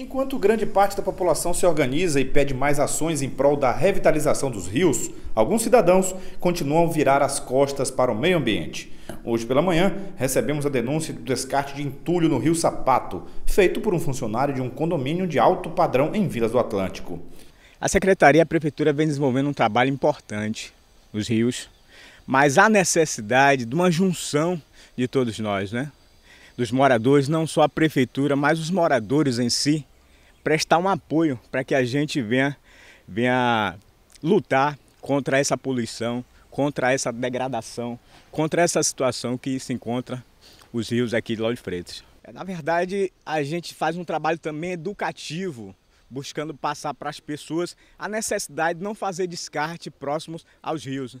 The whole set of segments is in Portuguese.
Enquanto grande parte da população se organiza e pede mais ações em prol da revitalização dos rios, alguns cidadãos continuam a virar as costas para o meio ambiente. Hoje pela manhã, recebemos a denúncia do descarte de entulho no Rio Sapato, feito por um funcionário de um condomínio de alto padrão em Vilas do Atlântico. A Secretaria e a Prefeitura vem desenvolvendo um trabalho importante nos rios, mas há necessidade de uma junção de todos nós, né? Dos moradores, não só a prefeitura, mas os moradores em si, prestar um apoio para que a gente venha, venha lutar contra essa poluição, contra essa degradação, contra essa situação que se encontra os rios aqui de Lauro de Freitas. É, na verdade, a gente faz um trabalho também educativo, buscando passar para as pessoas a necessidade de não fazer descarte próximos aos rios.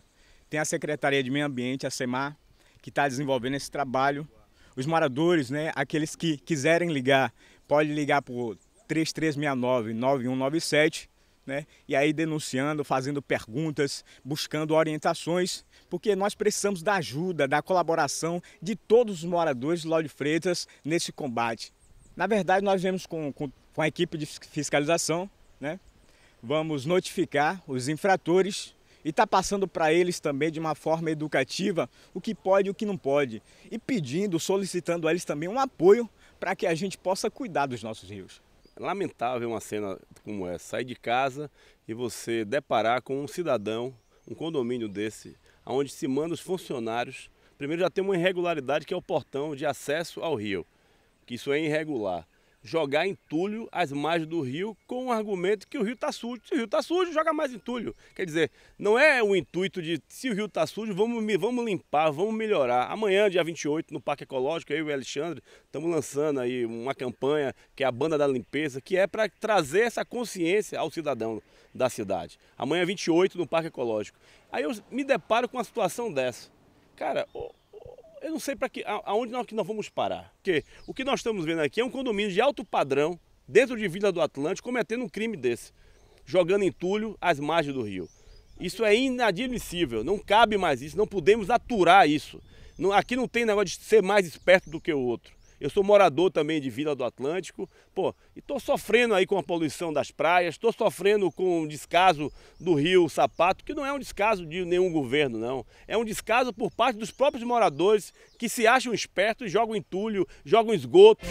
Tem a Secretaria de Meio Ambiente, a SEMAR, que está desenvolvendo esse trabalho. Os moradores, né, aqueles que quiserem ligar, podem ligar para o 3369-9197, né? E aí denunciando, fazendo perguntas, buscando orientações, porque nós precisamos da ajuda, da colaboração de todos os moradores de Lauro de Freitas nesse combate. Na verdade, nós viemos com, com, com a equipe de fiscalização, né? Vamos notificar os infratores e está passando para eles também de uma forma educativa o que pode e o que não pode. E pedindo, solicitando a eles também um apoio para que a gente possa cuidar dos nossos rios. É lamentável uma cena como essa, sair de casa e você deparar com um cidadão, um condomínio desse, onde se manda os funcionários. Primeiro já tem uma irregularidade que é o portão de acesso ao rio, que isso é irregular jogar entulho às margens do rio com o argumento que o rio está sujo. Se o rio está sujo, joga mais entulho. Quer dizer, não é o intuito de se o rio está sujo, vamos, vamos limpar, vamos melhorar. Amanhã, dia 28, no Parque Ecológico, eu e o Alexandre estamos lançando aí uma campanha que é a Banda da Limpeza, que é para trazer essa consciência ao cidadão da cidade. Amanhã, 28, no Parque Ecológico. Aí eu me deparo com uma situação dessa. Cara, eu não sei para que aonde nós, que nós vamos parar. Porque o que nós estamos vendo aqui é um condomínio de alto padrão, dentro de Vila do Atlântico, cometendo um crime desse, jogando entulho às margens do rio. Isso é inadmissível, não cabe mais isso, não podemos aturar isso. Aqui não tem negócio de ser mais esperto do que o outro. Eu sou morador também de Vila do Atlântico, pô, e tô sofrendo aí com a poluição das praias, tô sofrendo com o descaso do Rio Sapato, que não é um descaso de nenhum governo, não. É um descaso por parte dos próprios moradores que se acham espertos, e jogam entulho, jogam esgoto.